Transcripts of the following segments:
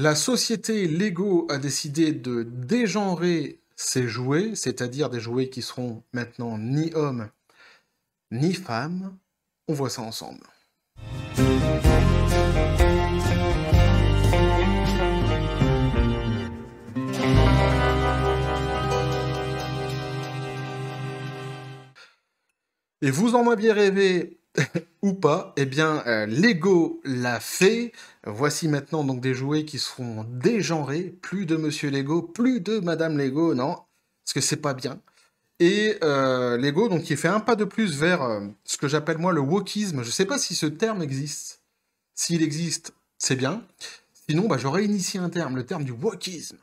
La société Lego a décidé de dégenrer ses jouets, c'est-à-dire des jouets qui seront maintenant ni hommes ni femmes. On voit ça ensemble. Et vous en bien rêvé, ou pas, eh bien, euh, Lego l'a fait. Voici maintenant donc des jouets qui seront dégenrés. Plus de Monsieur Lego, plus de Madame Lego, non, parce que c'est pas bien. Et euh, Lego, donc, il fait un pas de plus vers euh, ce que j'appelle moi le wokisme. Je sais pas si ce terme existe. S'il existe, c'est bien. Sinon, bah, j'aurais initié un terme, le terme du wokisme.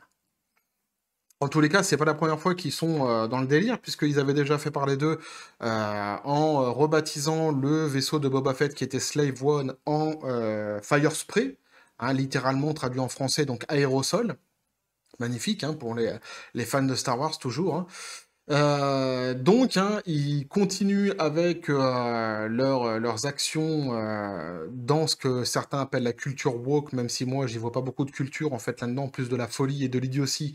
En tous les cas, c'est pas la première fois qu'ils sont euh, dans le délire, puisqu'ils avaient déjà fait parler d'eux euh, en euh, rebaptisant le vaisseau de Boba Fett qui était Slave One en Fire Spray, hein, littéralement traduit en français, donc aérosol. Magnifique hein, pour les, les, fans de Star Wars toujours. Hein. donc, ils continuent avec leur, leurs actions dans ce que certains appellent la culture woke, même si moi j'y vois pas beaucoup de culture en fait là-dedans, plus de la folie et de l'idiotie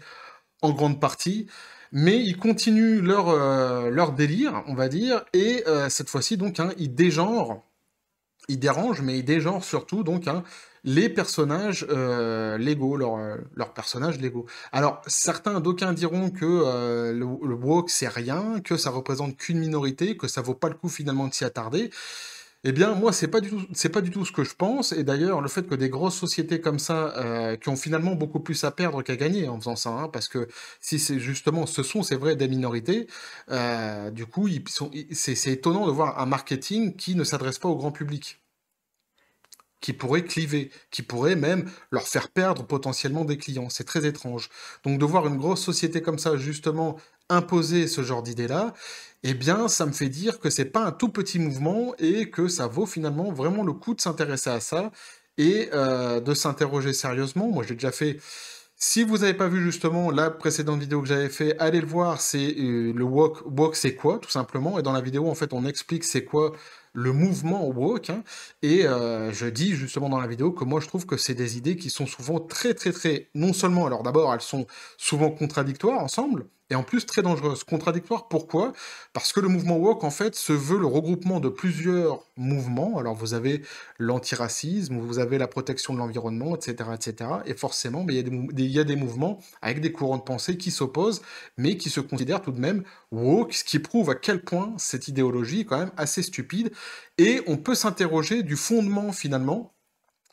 en grande partie, mais ils continuent leur, euh, leur délire, on va dire, et euh, cette fois-ci, donc, un hein, ils dégenrent, ils dérangent, mais ils dégenrent surtout, donc, hein, les personnages légaux euh, Lego, leurs leur personnages légaux Alors, certains d'aucuns diront que le, le c'est rien, que ça représente qu'une minorité, que ça vaut pas le coup finalement de s'y attarder. Eh bien, moi, c'est pas du tout, c'est pas du tout ce que je pense. Et d'ailleurs, le fait que des grosses sociétés comme ça, euh, qui ont finalement beaucoup plus à perdre qu'à gagner en faisant ça, hein, parce que si c'est justement, ce sont, c'est vrai, des minorités, euh, du coup, ils sont, c'est, étonnant de voir un marketing qui ne s'adresse pas au grand public, qui pourrait cliver, qui pourrait même leur faire perdre potentiellement des clients. C'est très étrange. Donc, de voir une grosse société comme ça, justement, imposer ce genre d'idée-là, eh bien, ça me fait dire que c'est pas un tout petit mouvement et que ça vaut finalement vraiment le coup de s'intéresser à ça et euh, de s'interroger sérieusement. Moi, j'ai déjà fait. Si vous avez pas vu justement la précédente vidéo que j'avais fait, allez le voir. C'est euh, le walk. Walk, c'est quoi, tout simplement. Et dans la vidéo, en fait, on explique c'est quoi le mouvement woke. Hein. et euh, je dis justement dans la vidéo que moi je trouve que c'est des idées qui sont souvent très très très, non seulement, alors d'abord elles sont souvent contradictoires ensemble, et en plus très dangereuses, contradictoires, pourquoi Parce que le mouvement woke, en fait, se veut le regroupement de plusieurs mouvements. Alors vous avez l'antiracisme, vous avez la protection de l'environnement, etc., etc. Et forcément, il y, y, a des mouvements avec des courants de pensée qui s'opposent, mais qui se considèrent tout de même woke, ce qui prouve à quel point cette idéologie est quand même assez stupide et on peut s'interroger du fondement finalement,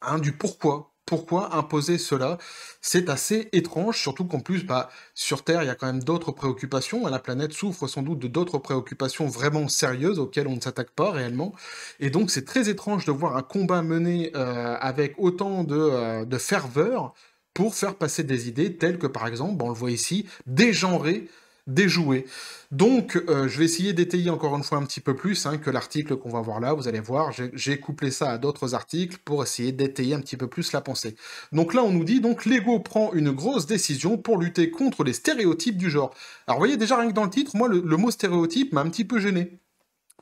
hein, du pourquoi. Pourquoi imposer cela C'est assez étrange, surtout qu'en plus, bah, sur Terre, il y a quand même d'autres préoccupations. La planète souffre sans doute de d'autres préoccupations vraiment sérieuses auxquelles on ne s'attaque pas réellement. Et donc, c'est très étrange de voir un combat mené euh, avec autant de, euh, de ferveur pour faire passer des idées telles que, par exemple, bah, on le voit ici, dégenrer déjouer. Donc, euh, je vais essayer d'étayer encore une fois un petit peu plus hein, que l'article qu'on va voir là. Vous allez voir, j'ai couplé ça à d'autres articles pour essayer d'étayer un petit peu plus la pensée. Donc là, on nous dit donc Lego prend une grosse décision pour lutter contre les stéréotypes du genre. Alors, vous voyez déjà rien que dans le titre, moi, le, mot stéréotype m'a un petit peu gêné.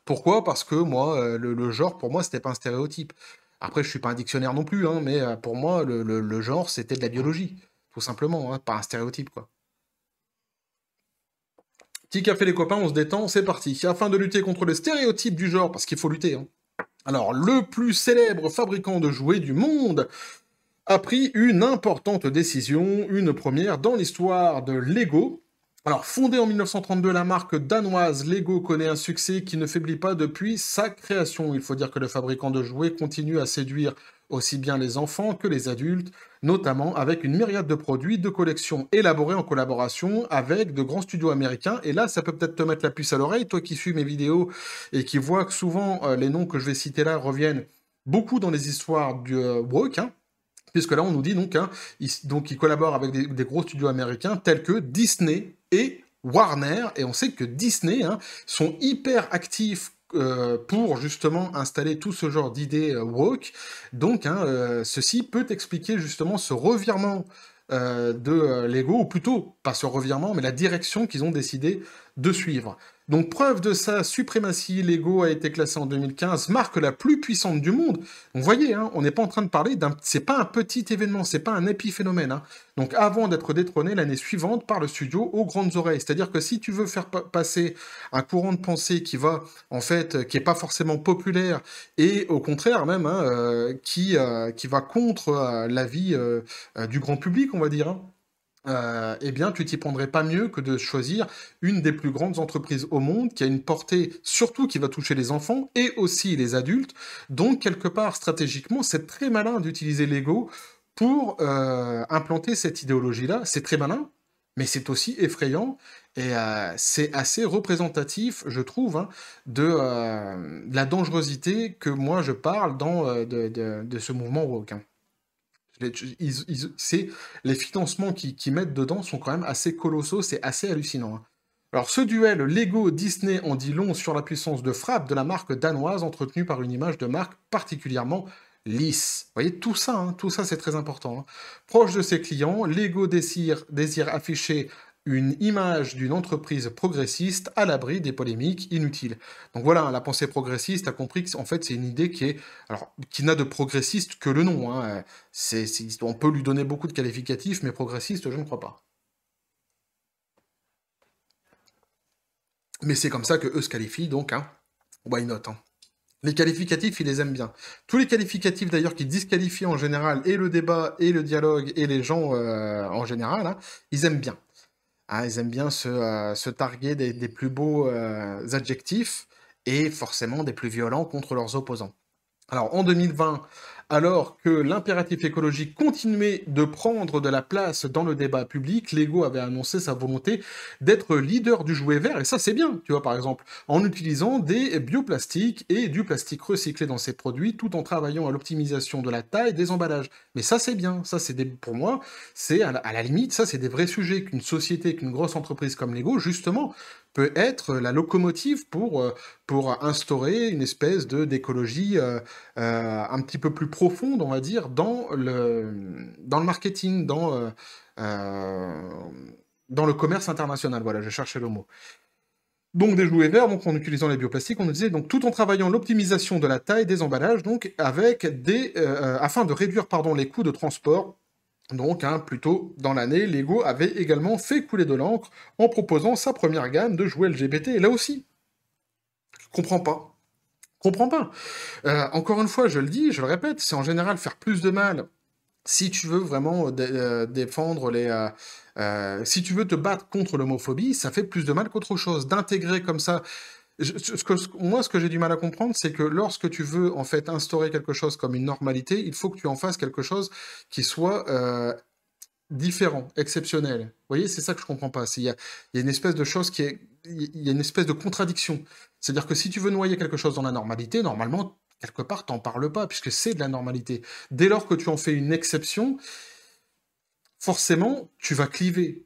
Pourquoi Parce que moi, euh, le, genre, pour moi, c'était pas un stéréotype. Après, je suis pas un dictionnaire non plus, hein, mais euh, pour moi, le, genre, c'était de la biologie, tout simplement, hein, pas un stéréotype, quoi. Petit café les copains, on se détend, c'est parti. Afin de lutter contre le stéréotype du genre, parce qu'il faut lutter, hein. alors le plus célèbre fabricant de jouets du monde a pris une importante décision, une première dans l'histoire de Lego, alors, fondée en 1932, la marque danoise Lego connaît un succès qui ne faiblit pas depuis sa création. Il faut dire que le fabricant de jouets continue à séduire aussi bien les enfants que les adultes, notamment avec une myriade de produits de collection élaborés en collaboration avec de grands studios américains. Et là, ça peut peut-être te mettre la puce à l'oreille, toi qui suis mes vidéos et qui vois que souvent euh, les noms que je vais citer là reviennent beaucoup dans les histoires du euh, hein, puisque là on nous dit donc, hein, donc il collabore avec des, des, gros studios américains tels que Disney, et Warner, et on sait que Disney hein, sont hyper actifs euh, pour justement installer tout ce genre d'idées euh, woke. Donc, hein, euh, ceci peut expliquer justement ce revirement de Lego, ou plutôt pas ce revirement, mais la direction qu'ils ont décidé de suivre. Donc preuve de sa suprématie, Lego a été classé en 2015 marque la plus puissante du monde. Vous voyez, hein, on n'est pas en train de parler d'un, c'est pas un petit événement, c'est pas un épiphénomène. Hein. Donc avant d'être détrôné l'année suivante par le studio aux grandes oreilles. C'est-à-dire que si tu veux faire passer un courant de pensée qui va en fait, euh, qui est pas forcément populaire et au contraire même hein, euh, qui euh, qui va contre l'avis du grand public, on va dire. Euh, eh bien, tu t'y prendrais pas mieux que de choisir une des plus grandes entreprises au monde qui a une portée surtout qui va toucher les enfants et aussi les adultes. Donc, quelque part, stratégiquement, c'est très malin d'utiliser l'ego pour euh, implanter cette idéologie-là. C'est très malin, mais c'est aussi effrayant et euh, c'est assez représentatif, je trouve, hein, de, la dangerosité que moi je parle dans de, ce mouvement woke. Hein. Les, financements qu'ils qui mettent dedans sont quand même assez colossaux, c'est assez hallucinant. Hein. Alors ce duel Lego-Disney en dit long sur la puissance de frappe de la marque danoise entretenue par une image de marque particulièrement lisse. Vous voyez, tout ça, hein, tout ça c'est très important. Hein. Proche de ses clients, Lego désire, désire afficher une image d'une entreprise progressiste à l'abri des polémiques inutiles. Donc voilà, hein, la pensée progressiste a compris que en fait c'est une idée qui est alors qui n'a de progressiste que le nom. Hein. on peut lui donner beaucoup de qualificatifs, mais progressiste, je ne crois pas. Mais c'est comme ça que eux se qualifient, donc hein. why not hein. Les qualificatifs, ils les aiment bien. Tous les qualificatifs d'ailleurs qui disqualifient en général et le débat et le dialogue et les gens euh, en général, ils aiment bien. Ah, ils aiment bien se, euh, targuer des, plus beaux euh, adjectifs et forcément des plus violents contre leurs opposants. Alors en 2020, alors que l'impératif écologique continuait de prendre de la place dans le débat public, Lego avait annoncé sa volonté d'être leader du jouet vert, et ça c'est bien, tu vois, par exemple, en utilisant des bioplastiques et du plastique recyclé dans ses produits, tout en travaillant à l'optimisation de la taille des emballages. Mais ça c'est bien, ça c'est pour moi, c'est à, la limite, ça c'est des vrais sujets qu'une société, qu'une grosse entreprise comme Lego, justement, peut être la locomotive pour, euh, pour instaurer une espèce de d'écologie euh, euh, un petit peu plus profonde, on va dire, dans le, dans le marketing, dans, euh, euh, dans le commerce international. Voilà, j'ai cherché le mot. Donc des jouets verts, donc en utilisant les bioplastiques, on nous disait donc tout en travaillant l'optimisation de la taille des emballages, donc avec des euh, afin de réduire pardon les coûts de transport. Donc hein, plutôt dans l'année, Lego avait également fait couler de l'encre en proposant sa première gamme de jouets LGBT. là aussi, je comprends pas comprends pas. Euh, encore une fois, je le dis, je le répète, c'est en général faire plus de mal si tu veux vraiment euh, euh, défendre les... si tu veux te battre contre l'homophobie, ça fait plus de mal qu'autre chose. D'intégrer comme ça... ce que, moi, ce que j'ai du mal à comprendre, c'est que lorsque tu veux en fait instaurer quelque chose comme une normalité, il faut que tu en fasses quelque chose qui soit différent, exceptionnel. Vous voyez, c'est ça que je ne comprends pas. Il y, a, une espèce de chose qui est, il y a une espèce de contradiction. C'est-à-dire que si tu veux noyer quelque chose dans la normalité, normalement, quelque part, t'en parles pas, puisque c'est de la normalité. Dès lors que tu en fais une exception, forcément, tu vas cliver.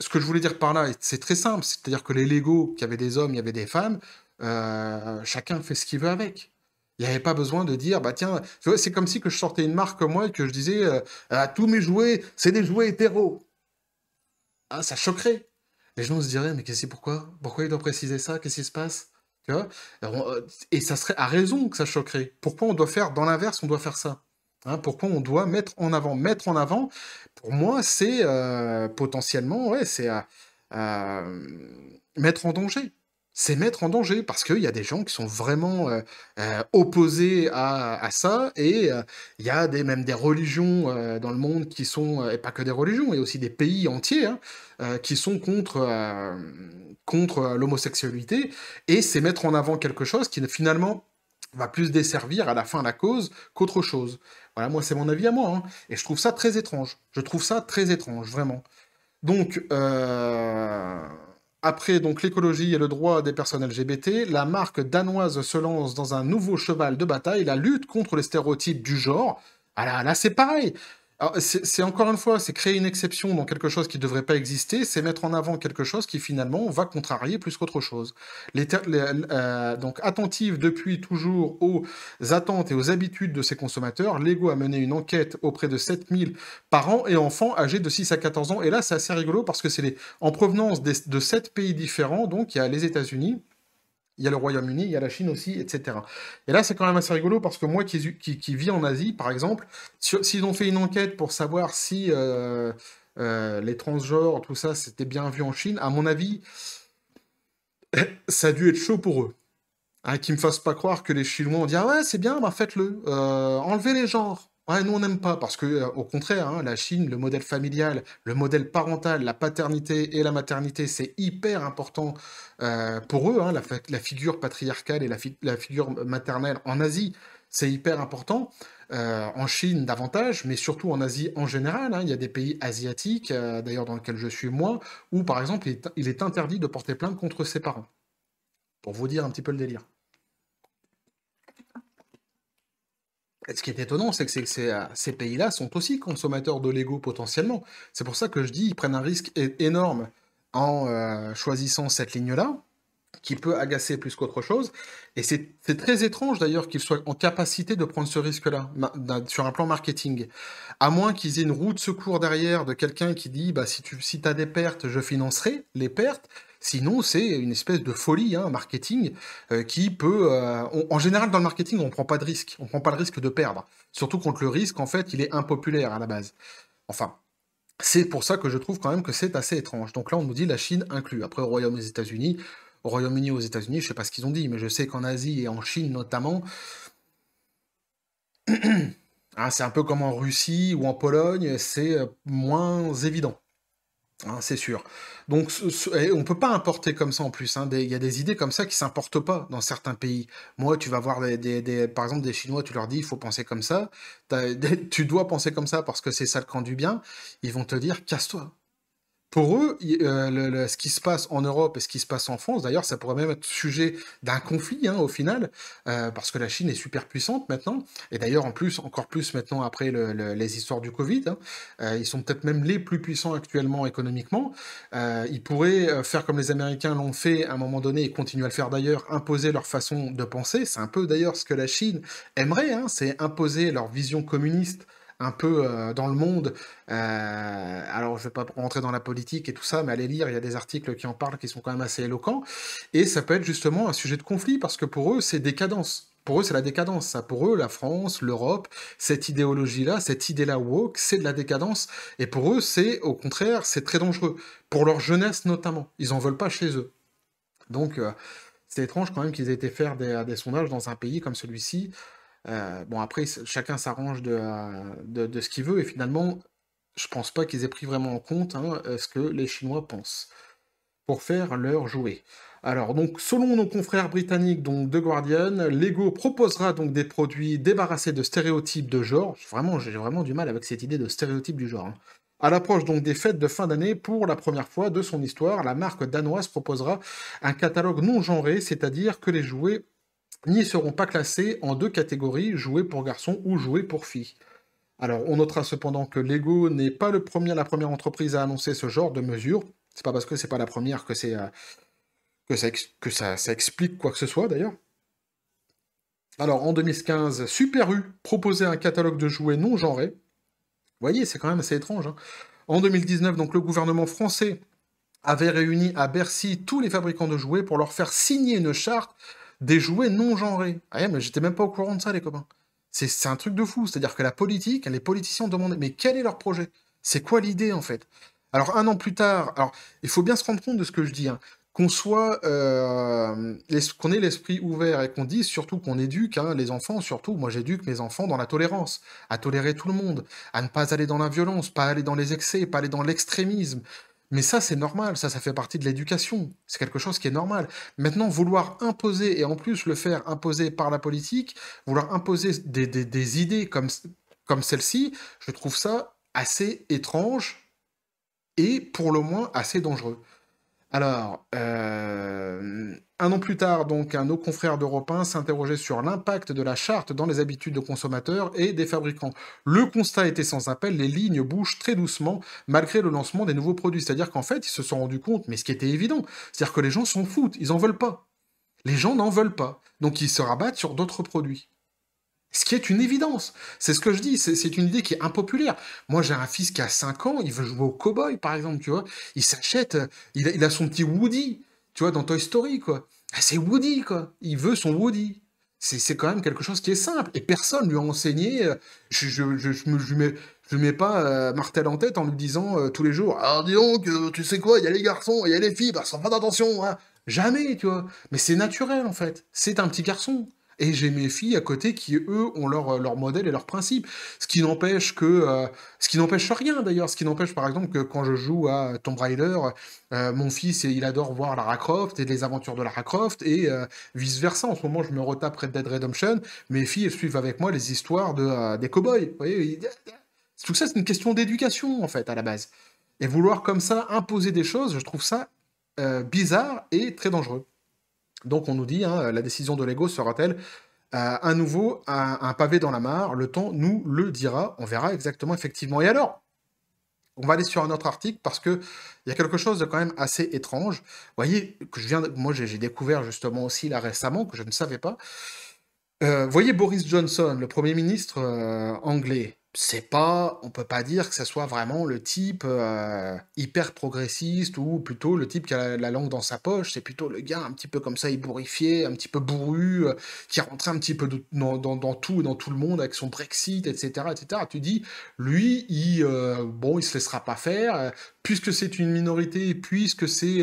Ce que je voulais dire par là, c'est très simple. C'est-à-dire que les Lego, qu'il y avait des hommes, il y avait des femmes, euh, chacun fait ce qu'il veut avec. Il n'y avait pas besoin de dire, bah tiens, c'est comme si que je sortais une marque moi et que je disais euh, à tous mes jouets, c'est des jouets hétéros. Ah, ça choquerait. Les gens se diraient, mais qu'est-ce pourquoi Pourquoi il doit préciser ça Qu'est-ce qui se passe euh, Et ça serait à raison que ça choquerait. Pourquoi on doit faire dans l'inverse, on doit faire ça hein, Pourquoi on doit mettre en avant Mettre en avant, pour moi, c'est euh, potentiellement, ouais, c'est mettre en danger c'est mettre en danger parce qu'il y a des gens qui sont vraiment euh, euh, opposés à, à, ça et euh, il y a des, même des religions dans le monde qui sont, et pas que des religions, il y a aussi des pays entiers hein, qui sont contre, contre l'homosexualité et c'est mettre en avant quelque chose qui finalement va plus desservir à la fin la cause qu'autre chose. Voilà, moi c'est mon avis à moi hein, et je trouve ça très étrange. Je trouve ça très étrange, vraiment. Donc, après donc l'écologie et le droit des personnes LGBT, la marque danoise se lance dans un nouveau cheval de bataille, la lutte contre les stéréotypes du genre. Ah là c'est pareil. C'est encore une fois, c'est créer une exception dans quelque chose qui ne devrait pas exister, c'est mettre en avant quelque chose qui finalement va contrarier plus qu'autre chose. Les euh, euh, donc attentif depuis toujours aux attentes et aux habitudes de ses consommateurs, Lego a mené une enquête auprès de 7000 parents et enfants âgés de 6 à 14 ans. Et là, c'est assez rigolo parce que c'est en provenance de 7 pays différents, donc il y a les États-Unis, il y a le Royaume-Uni, il y a la Chine aussi, etc. Et là, c'est quand même assez rigolo parce que moi qui, qui, vis en Asie, par exemple, s'ils ont fait une enquête pour savoir si euh, euh, les transgenres, tout ça, c'était bien vu en Chine, à mon avis, ça a dû être chaud pour eux. Hein, qu'ils ne me fassent pas croire que les Chinois ont dit Ah ouais, c'est bien, bah faites-le, euh, enlevez les genres. Ouais, nous, on n'aime pas, parce que, euh, au contraire, hein, la Chine, le modèle familial, le modèle parental, la paternité et la maternité, c'est hyper important euh, pour eux. Hein, la, figure patriarcale et la, figure maternelle en Asie, c'est hyper important. Euh, en Chine davantage, mais surtout en Asie en général. Hein. Il y a des pays asiatiques, d'ailleurs dans lesquels je suis moi, où par exemple il est interdit de porter plainte contre ses parents. Pour vous dire un petit peu le délire. ce qui est étonnant, c'est que, euh, ces pays-là sont aussi consommateurs de Lego potentiellement. C'est pour ça que je dis ils prennent un risque énorme en euh, choisissant cette ligne-là, qui peut agacer plus qu'autre chose. Et c'est très étrange d'ailleurs qu'ils soient en capacité de prendre ce risque-là sur un plan marketing. À moins qu'ils aient une roue de secours derrière de quelqu'un qui dit bah, si tu as des pertes, je financerai les pertes. Sinon, c'est une espèce de folie, hein, marketing euh, qui peut. Euh, en général, dans le marketing, on ne prend pas de risque. On ne prend pas le risque de perdre. Surtout contre le risque, en fait, il est impopulaire à la base. Enfin, c'est pour ça que je trouve quand même que c'est assez étrange. Donc là, on nous dit la Chine inclue. Après, au Royaume des États-Unis, au Royaume-Uni, aux États-Unis, je ne sais pas ce qu'ils ont dit, mais je sais qu'en Asie et en Chine notamment, hein, c'est un peu comme en Russie ou en Pologne, c'est euh, moins évident. Hein, c'est sûr. Donc on peut pas importer comme ça en plus. Hein. Il y a des idées comme ça qui s'importent pas dans certains pays. Moi, tu vas voir des, par exemple des Chinois, tu leur dis il faut penser comme ça, tu dois penser comme ça parce que c'est ça le camp du bien. Ils vont te dire casse-toi, pour eux, euh, ce qui se passe en Europe et ce qui se passe en France, d'ailleurs, ça pourrait même être sujet d'un conflit hein, au final, euh, parce que la Chine est super puissante maintenant, et d'ailleurs en plus, encore plus maintenant après les histoires du Covid, hein, euh, ils sont peut-être même les plus puissants actuellement économiquement. ils pourraient faire comme les Américains l'ont fait à un moment donné et continuent à le faire d'ailleurs, imposer leur façon de penser. C'est un peu d'ailleurs ce que la Chine aimerait, hein, c'est imposer leur vision communiste un peu euh, dans le monde. Euh, alors, je ne vais pas rentrer dans la politique et tout ça, mais allez lire, il y a des articles qui en parlent qui sont quand même assez éloquents. Et ça peut être justement un sujet de conflit parce que pour eux, c'est décadence. Pour eux, c'est la décadence. Ça, pour eux, la France, l'Europe, cette idéologie-là, cette idée-là woke, c'est de la décadence. Et pour eux, c'est au contraire, c'est très dangereux. Pour leur jeunesse notamment, ils en veulent pas chez eux. Donc, euh, c'est étrange quand même qu'ils aient été faire des, sondages dans un pays comme celui-ci euh, bon, après, chacun s'arrange euh, de, de, ce qu'il veut, et finalement, je pense pas qu'ils aient pris vraiment en compte hein, euh, ce que les Chinois pensent pour faire leur jouets. Alors, donc, selon nos confrères britanniques, donc The Guardian, Lego proposera donc des produits débarrassés de stéréotypes de genre. Vraiment, j'ai vraiment du mal avec cette idée de stéréotype du genre. Hein. À l'approche donc des fêtes de fin d'année, pour la première fois de son histoire, la marque danoise proposera un catalogue non genré, c'est-à-dire que les jouets n'y seront pas classés en deux catégories, jouets pour garçons ou jouets pour filles. Alors, on notera cependant que Lego n'est pas le premier, la première entreprise à annoncer ce genre de mesures. C'est pas parce que c'est pas la première que c'est euh, que, ça, explique quoi que ce soit d'ailleurs. Alors, en 2015, Super U proposait un catalogue de jouets non genrés. Vous voyez, c'est quand même assez étrange. Hein. En 2019, donc, le gouvernement français avait réuni à Bercy tous les fabricants de jouets pour leur faire signer une charte des jouets non genrés. Ah mais j'étais même pas au courant de ça, les copains. C'est un truc de fou. C'est-à-dire que la politique, les politiciens demandent, mais quel est leur projet C'est quoi l'idée, en fait Alors, un an plus tard, alors, il faut bien se rendre compte de ce que je dis. Hein. Qu'on soit, euh, qu'on ait l'esprit ouvert et qu'on dise surtout qu'on éduque hein, les enfants, surtout, moi j'éduque mes enfants dans la tolérance, à tolérer tout le monde, à ne pas aller dans la violence, pas aller dans les excès, pas aller dans l'extrémisme, mais ça, c'est normal, ça, ça fait partie de l'éducation. C'est quelque chose qui est normal. Maintenant, vouloir imposer, et en plus le faire imposer par la politique, vouloir imposer des, idées comme, comme celle-ci, je trouve ça assez étrange et pour le moins assez dangereux. Alors, euh, un an plus tard, donc, un nos confrères d'Europe 1 s'interrogeait sur l'impact de la charte dans les habitudes de consommateurs et des fabricants. Le constat était sans appel, les lignes bougent très doucement malgré le lancement des nouveaux produits. C'est-à-dire qu'en fait, ils se sont rendus compte, mais ce qui était évident, c'est-à-dire que les gens s'en foutent, ils n'en veulent pas. Les gens n'en veulent pas, donc ils se rabattent sur d'autres produits. Ce qui est une évidence. C'est ce que je dis, c'est une idée qui est impopulaire. Moi, j'ai un fils qui a 5 ans, il veut jouer au cowboy, par exemple, tu vois. Il s'achète, il, a son petit Woody, tu vois, dans Toy Story, quoi. Ah, c'est Woody, quoi. Il veut son Woody. C'est quand même quelque chose qui est simple. Et personne lui a enseigné. Euh, je, je, je, mets, je mets pas euh, Martel en tête en lui disant euh, tous les jours Alors ah, dis donc, tu sais quoi, il y a les garçons, il y a les filles, bah, sans pas d'attention. Hein. Jamais, tu vois. Mais c'est naturel, en fait. C'est un petit garçon et j'ai mes filles à côté qui, eux, ont leur, euh, leur modèle et leurs principes. Ce qui n'empêche que, euh, ce qui n'empêche rien d'ailleurs, ce qui n'empêche par exemple que quand je joue à Tomb Raider, euh, mon fils, il adore voir Lara Croft et les aventures de Lara Croft et vice versa. En ce moment, je me retape Red Dead Redemption, mes filles, elles suivent avec moi les histoires de, des cowboys. Vous ah, tout ça, c'est une question d'éducation en fait à la base. Et vouloir comme ça imposer des choses, je trouve ça bizarre et très dangereux. Donc on nous dit, hein, la décision de Lego sera-t-elle euh, à nouveau un, pavé dans la mare Le temps nous le dira, on verra exactement effectivement. Et alors on va aller sur un autre article parce que il y a quelque chose de quand même assez étrange. Vous voyez que je viens, moi j'ai découvert justement aussi là récemment que je ne savais pas. Euh, voyez Boris Johnson, le Premier ministre euh, anglais, c'est pas, on peut pas dire que ça soit vraiment le type euh, hyper progressiste ou plutôt le type qui a la langue dans sa poche. C'est plutôt le gars un petit peu comme ça, ébouriffé, un petit peu bourru, euh, qui qui rentré un petit peu dans, dans, dans, tout dans tout le monde avec son Brexit, etc., etc. Tu dis, lui, il, euh, bon, il se laissera pas faire puisque c'est une minorité, puisque c'est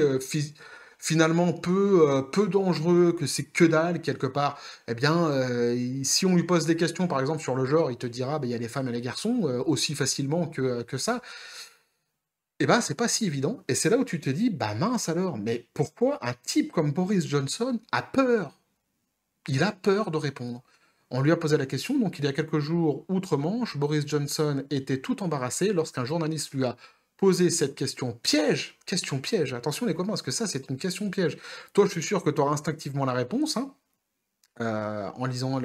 finalement peu, euh, peu dangereux, que c'est que dalle quelque part, eh bien, euh, si on lui pose des questions, par exemple, sur le genre, il te dira, bah, il y a les femmes et les garçons euh, aussi facilement que, que ça. Eh bien, c'est pas si évident. Et c'est là où tu te dis, bah mince alors, mais pourquoi un type comme Boris Johnson a peur Il a peur de répondre. On lui a posé la question, donc il y a quelques jours, outre-Manche, Boris Johnson était tout embarrassé lorsqu'un journaliste lui a poser cette question piège, question piège, attention les copains, parce que ça c'est une question piège. Toi je suis sûr que tu auras instinctivement la réponse, hein, euh, en lisant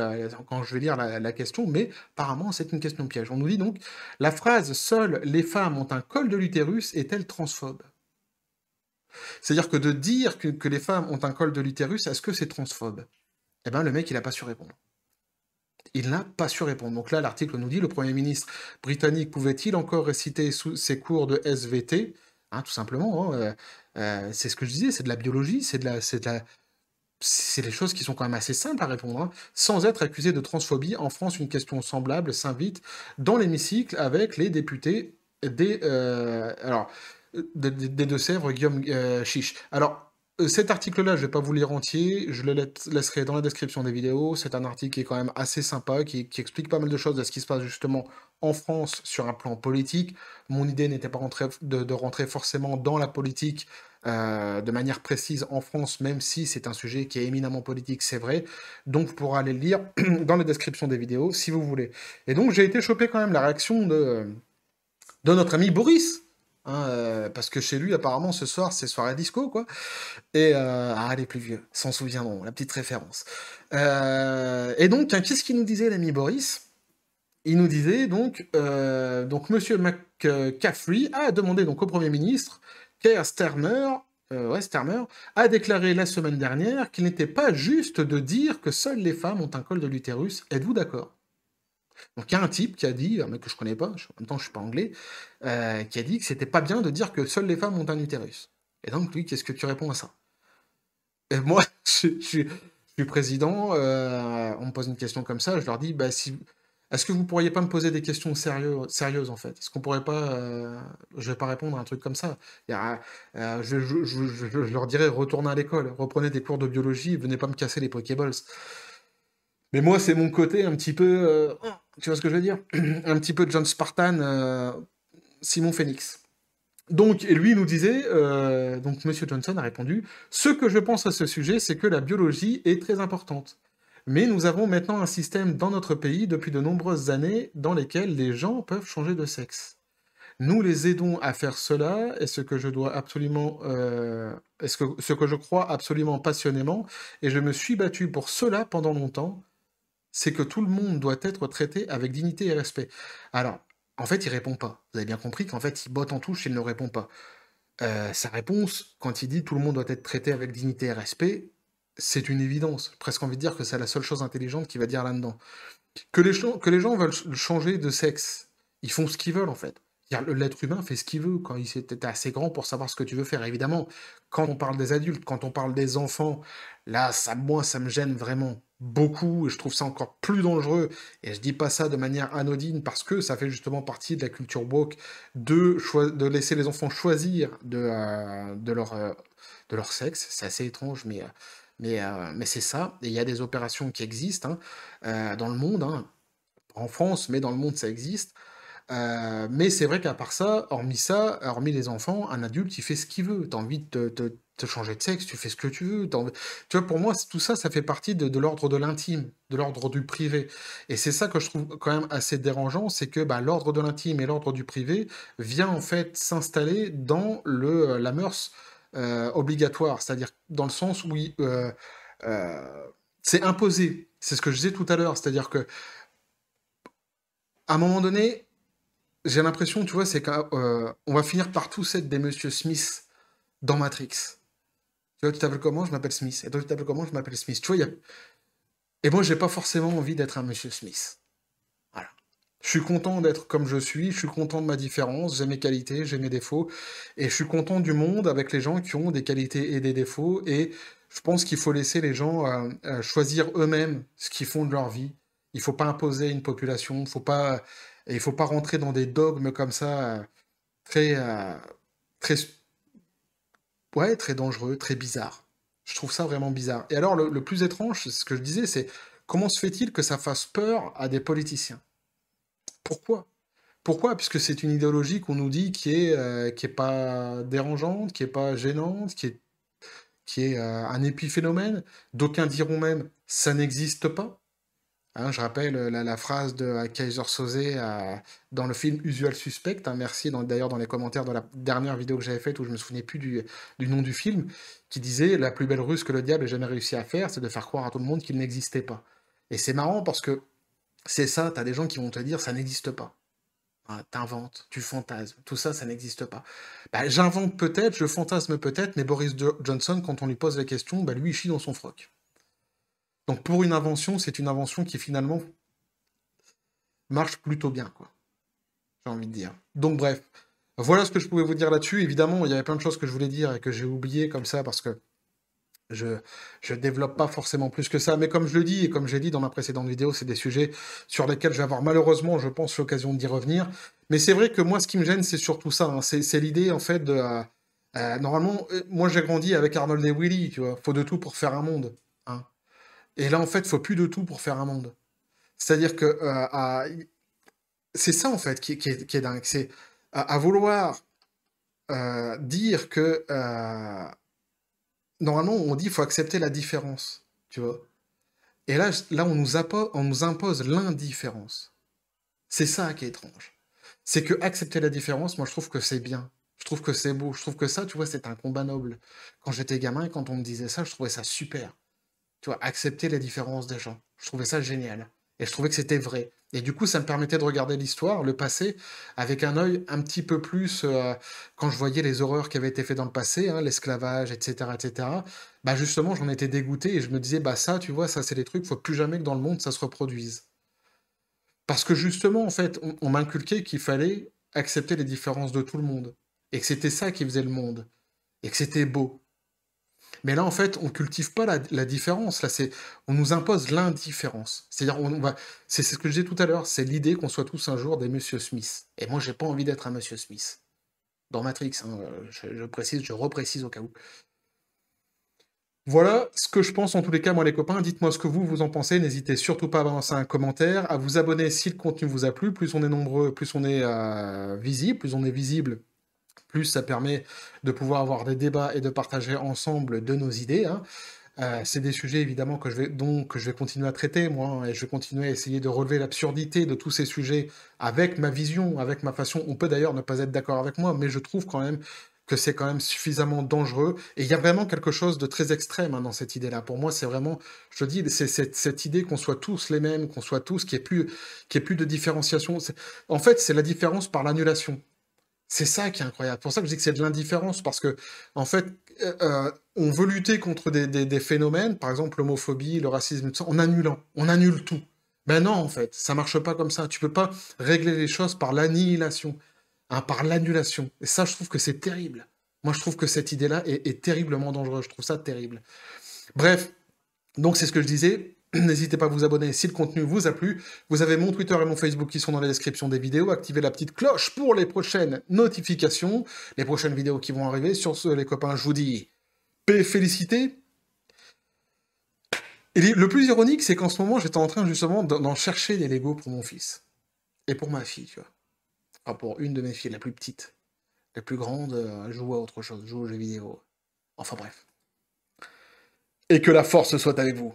quand je vais lire la, question, mais apparemment c'est une question piège. On nous dit donc la phrase seules les femmes ont un col de l'utérus est-elle transphobe C'est-à-dire que de dire que, que, les femmes ont un col de l'utérus, est-ce que c'est transphobe Eh bien le mec il n'a pas su répondre. Il n'a pas su répondre. Donc là, l'article nous dit, le Premier ministre britannique pouvait-il encore réciter sous ses cours de SVT hein, Tout simplement, hein, euh, euh, c'est ce que je disais, c'est de la biologie, c'est de la... C'est c'est des choses qui sont quand même assez simples à répondre. Hein. Sans être accusé de transphobie, en France, une question semblable s'invite dans l'hémicycle avec les députés des... Euh, alors, des, Deux-Sèvres, Guillaume Chiche. Alors, euh, cet article-là, je ne vais pas vous lire entier, je le laisserai dans la description des vidéos. C'est un article qui est quand même assez sympa, qui, explique pas mal de choses de ce qui se passe justement en France sur un plan politique. Mon idée n'était pas de, rentrer forcément dans la politique euh, de manière précise en France, même si c'est un sujet qui est éminemment politique, c'est vrai. Donc vous pourrez aller le lire dans la description des vidéos si vous voulez. Et donc j'ai été chopé quand même la réaction de, de notre ami Boris Hein, euh, parce que chez lui, apparemment, ce soir, c'est soirée disco, quoi. Et euh, ah, les plus vieux s'en souviendront, la petite référence. Euh, et donc, qu'est-ce qu'il nous disait l'ami Boris Il nous disait donc, donc Monsieur McCaffrey a demandé donc au Premier ministre, Keir stermer ouais, a déclaré la semaine dernière qu'il n'était pas juste de dire que seules les femmes ont un col de l'utérus. Êtes-vous d'accord donc il y a un type qui a dit, un mec que je connais pas, en même temps je suis pas anglais, euh, qui a dit que c'était pas bien de dire que seules les femmes ont un utérus. Et donc lui, qu'est-ce que tu réponds à ça Et moi, je, suis président, euh, on me pose une question comme ça, je leur dis, bah si, est-ce que vous pourriez pas me poser des questions sérieuses, sérieuses en fait Est-ce qu'on pourrait pas, Je euh, je vais pas répondre à un truc comme ça. je, leur dirais retournez à l'école, reprenez des cours de biologie, venez pas me casser les Pokéballs. Mais moi c'est mon côté un petit peu, tu vois ce que je veux dire Un petit peu John Spartan, euh, Simon Phoenix. Donc, et lui nous disait, euh, donc Monsieur Johnson a répondu, ce que je pense à ce sujet, c'est que la biologie est très importante. Mais nous avons maintenant un système dans notre pays depuis de nombreuses années dans lesquels les gens peuvent changer de sexe. Nous les aidons à faire cela, et ce que je dois absolument, euh, est -ce, que, ce que je crois absolument passionnément, et je me suis battu pour cela pendant longtemps, c'est que tout le monde doit être traité avec dignité et respect. Alors, en fait, il répond pas. Vous avez bien compris qu'en fait, il botte en touche, il ne répond pas. Euh, sa réponse, quand il dit tout le monde doit être traité avec dignité et respect, c'est une évidence. Presque envie de dire que c'est la seule chose intelligente qu'il va dire là-dedans. Que les, que les gens veulent changer de sexe, ils font ce qu'ils veulent en fait. L'être humain fait ce qu'il veut quand il est assez grand pour savoir ce que tu veux faire. Évidemment, quand on parle des adultes, quand on parle des enfants, là, ça, moi, ça me gêne vraiment beaucoup, et je trouve ça encore plus dangereux, et je dis pas ça de manière anodine parce que ça fait justement partie de la culture woke, de, de laisser les enfants choisir de, euh, de, leur, euh, de leur sexe, c'est assez étrange, mais, euh, mais, mais c'est ça, et il y a des opérations qui existent hein, dans le monde, hein, en France, mais dans le monde ça existe, euh, mais c'est vrai qu'à part ça, hormis ça, hormis les enfants, un adulte, il fait ce qu'il veut. tu as envie de te, changer de sexe, tu fais ce que tu veux. Tu vois, pour moi, tout ça, ça fait partie de l'ordre de l'intime, de l'ordre du privé. Et c'est ça que je trouve quand même assez dérangeant, c'est que bah, l'ordre de l'intime et l'ordre du privé vient en fait s'installer dans le, euh, la mœurs euh, obligatoire, c'est-à-dire dans le sens où c'est imposé. C'est ce que je disais tout à l'heure, c'est-à-dire que à un moment donné, j'ai l'impression, tu vois, c'est qu'on euh, va finir par tous être des Monsieur Smith dans Matrix. Tu vois, tu t'appelles comment Je m'appelle Smith. Et toi, tu t'appelles comment Je m'appelle Smith. Tu vois, y a... Et moi, j'ai pas forcément envie d'être un Monsieur Smith. Voilà. Je suis content d'être comme je suis, je suis content de ma différence, j'ai mes qualités, j'ai mes défauts, et je suis content du monde avec les gens qui ont des qualités et des défauts, et je pense qu'il faut laisser les gens euh, euh, choisir eux-mêmes ce qu'ils font de leur vie. Il faut pas imposer une population, Il faut pas... Et il ne faut pas rentrer dans des dogmes comme ça, euh, très, euh, très, ouais, très dangereux, très bizarre. Je trouve ça vraiment bizarre. Et alors, le, plus étrange, ce que je disais, c'est comment se fait-il que ça fasse peur à des politiciens Pourquoi pourquoi Puisque c'est une idéologie qu'on nous dit qui est, euh, qui pas dérangeante, qui n'est pas gênante, qui est, qui est un épiphénomène. D'aucuns diront même ça n'existe pas. Hein, je rappelle euh, la, phrase de euh, Kaiser Soze euh, dans le film Usual Suspect. Hein, merci d'ailleurs dans, les commentaires de la dernière vidéo que j'avais faite où je me souvenais plus du, nom du film, qui disait la plus belle ruse que le diable ait jamais réussi à faire, c'est de faire croire à tout le monde qu'il n'existait pas. Et c'est marrant parce que c'est ça. T'as des gens qui vont te dire ça n'existe pas. Hein, t'inventes, tu fantasmes, tout ça, ça n'existe pas. Bah, j'invente peut-être, je fantasme peut-être, mais Boris Johnson, quand on lui pose la question, bah, lui, il chie dans son froc. Donc pour une invention, c'est une invention qui finalement marche plutôt bien, quoi. J'ai envie de dire. Donc bref, voilà ce que je pouvais vous dire là-dessus. Évidemment, il y avait plein de choses que je voulais dire et que j'ai oublié comme ça parce que je ne développe pas forcément plus que ça, mais comme je le dis et comme j'ai dit dans ma précédente vidéo, c'est des sujets sur lesquels je vais avoir malheureusement, je pense, l'occasion d'y revenir. Mais c'est vrai que moi, ce qui me gêne, c'est surtout ça. Hein. C'est l'idée en fait de euh, euh, normalement, euh, moi j'ai grandi avec Arnold et Willy, tu vois. Faut de tout pour faire un monde. Hein. Et là, en fait, il faut plus de tout pour faire un monde. C'est-à-dire que euh, c'est ça, en fait, qui, est, dingue. C'est à, vouloir euh, dire que euh, normalement, on dit qu'il faut accepter la différence, tu vois. Et là, là on, nous on nous impose l'indifférence. C'est ça qui est étrange. C'est que accepter la différence, moi, je trouve que c'est bien. Je trouve que c'est beau. Je trouve que ça, tu vois, c'est un combat noble. Quand j'étais gamin, quand on me disait ça, je trouvais ça super tu vois, accepter les différences des gens. Je trouvais ça génial. Et je trouvais que c'était vrai. Et du coup, ça me permettait de regarder l'histoire, le passé, avec un œil un petit peu plus. Euh, quand je voyais les horreurs qui avaient été faites dans le passé, hein, l'esclavage, etc., etc., bah justement, j'en étais dégoûté et je me disais, bah ça, tu vois, ça, c'est les trucs, faut plus jamais que dans le monde ça se reproduise. Parce que justement, en fait, on m'inculquait qu'il fallait accepter les différences de tout le monde. Et que c'était ça qui faisait le monde. Et que c'était beau. Mais là, en fait, on cultive pas la, différence. Là, c'est, on nous impose l'indifférence. C'est-à-dire, on, va, c'est, ce que je disais tout à l'heure, c'est l'idée qu'on soit tous un jour des Monsieur Smith. Et moi, j'ai pas envie d'être un Monsieur Smith. Dans Matrix, hein, je, précise, je reprécise au cas où. Voilà ce que je pense en tous les cas, moi les copains. Dites-moi ce que vous, vous en pensez. N'hésitez surtout pas à lancer un commentaire, à vous abonner si le contenu vous a plu. Plus on est nombreux, plus on est euh, visible, plus on est visible, plus ça permet de pouvoir avoir des débats et de partager ensemble de nos idées. Hein. Euh, c'est des sujets évidemment que je vais donc je vais continuer à traiter moi hein, et je vais continuer à essayer de relever l'absurdité de tous ces sujets avec ma vision, avec ma façon. On peut d'ailleurs ne pas être d'accord avec moi, mais je trouve quand même que c'est quand même suffisamment dangereux. Et il y a vraiment quelque chose de très extrême hein, dans cette idée-là. Pour moi, c'est vraiment, je dis, c'est cette, idée qu'on soit tous les mêmes, qu'on soit tous, qu'il n'y ait plus de différenciation. En fait, c'est la différence par l'annulation. C'est ça qui est incroyable. Pour ça que je dis que c'est de l'indifférence, parce que, en fait, euh, euh, on veut lutter contre des, phénomènes, par exemple l'homophobie, le racisme, en annulant. On annule tout. Mais ben non, en fait, ça marche pas comme ça. Tu peux pas régler les choses par l'annihilation, hein, par l'annulation. Et ça, je trouve que c'est terrible. Moi, je trouve que cette idée-là est terriblement dangereuse. Je trouve ça terrible. Bref, donc c'est ce que je disais. N'hésitez pas à vous abonner si le contenu vous a plu. Vous avez mon Twitter et mon Facebook qui sont dans la description des vidéos. Activez la petite cloche pour les prochaines notifications, les prochaines vidéos qui vont arriver. Sur ce, les copains, je vous dis paix, félicité. Et le plus ironique, c'est qu'en ce moment, j'étais en train justement d'en chercher des Lego pour mon fils et pour ma fille, tu vois. pour une de mes filles, la plus petite. La plus grande euh, joue à autre chose, joue aux jeux vidéo. Enfin bref. Et que la force soit avec vous.